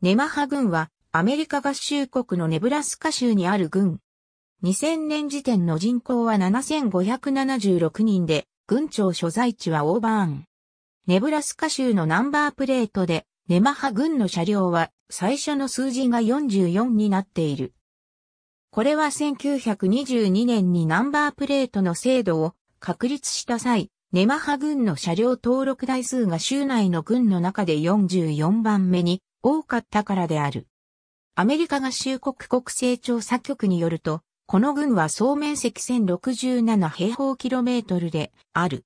ネマハ軍はアメリカ合衆国のネブラスカ州にある軍。2000年時点の人口は7576人で、軍庁所在地はオーバーン。ネブラスカ州のナンバープレートで、ネマハ軍の車両は最初の数字が44になっている。これは1922年にナンバープレートの制度を確立した際、ネマハ軍の車両登録台数が州内の軍の中で44番目に多かったからである。アメリカ合衆国国勢調査局によると、この軍は総面積1067平方キロメートルである。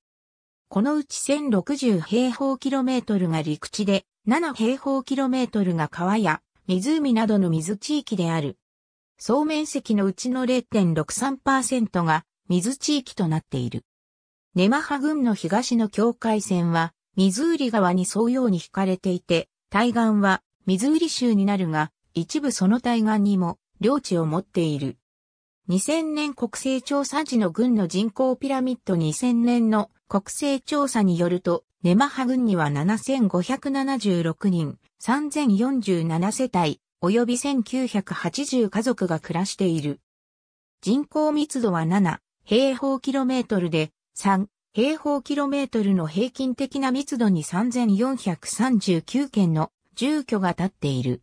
このうち1060平方キロメートルが陸地で、7平方キロメートルが川や湖などの水地域である。総面積のうちの0.63%が水地域となっている。ネマハ軍の東の境界線は、ミズーリ川に沿うように引かれていて、対岸はミズーリ州になるが、一部その対岸にも領地を持っている。2000年国勢調査時の軍の人口ピラミッド2000年の国勢調査によると、ネマハ軍には7576人、3047世帯、及び1980家族が暮らしている。人口密度は7平方キロメートルで、3平方キロメートルの平均的な密度に3439件の住居が建っている。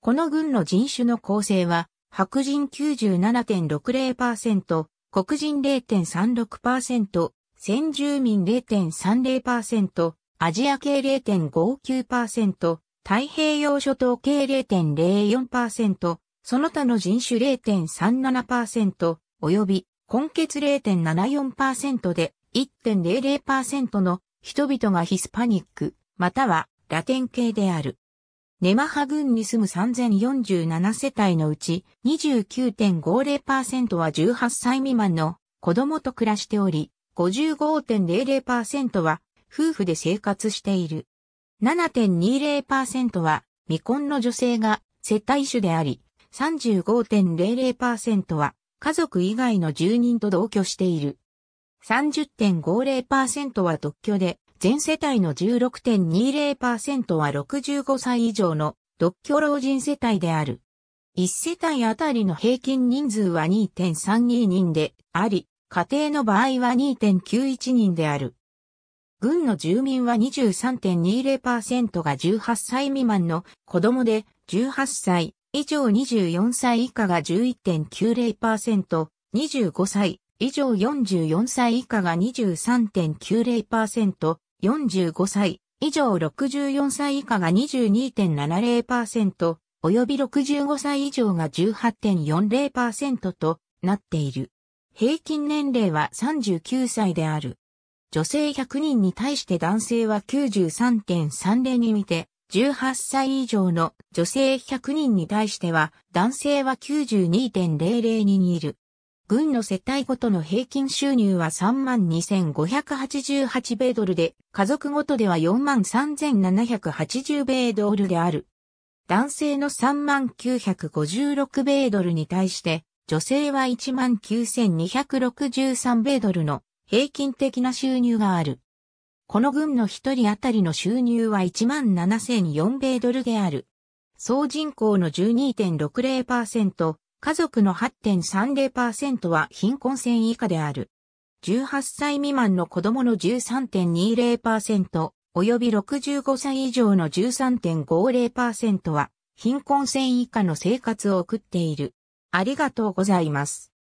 この郡の人種の構成は、白人97.60%、黒人0.36%、先住民0.30%、アジア系0.59%、太平洋諸島系0.04%、その他の人種0.37%、及び、根血0.74%で1.00%の人々がヒスパニック、またはラテン系である。ネマハ郡に住む3047世帯のうち29.50%は18歳未満の子供と暮らしており、55.00%は夫婦で生活している。7.20%は未婚の女性が接待主であり、35.00%は家族以外の住人と同居している。30.50%は独居で、全世帯の16.20%は65歳以上の独居老人世帯である。1世帯あたりの平均人数は2.32人であり、家庭の場合は2.91人である。軍の住民は23.20%が18歳未満の子供で、18歳以上24歳以下が11.90%、25歳以上44歳以下が23.90%、45歳以上64歳以下が22.70%、及び65歳以上が18.40%となっている。平均年齢は39歳である。女性100人に対して男性は93.30に見て、18歳以上の女性100人に対しては男性は92.00にいる。軍の世帯ごとの平均収入は32,588米ドルで、家族ごとでは43,780米ドルである。男性の3956米ドルに対して、女性は19,263米ドルの平均的な収入がある。この軍の一人当たりの収入は17,004米ドルである。総人口の12.60%、家族の8.30%は貧困線以下である。18歳未満の子供の13.20%、及び65歳以上の13.50%は貧困線以下の生活を送っている。ありがとうございます。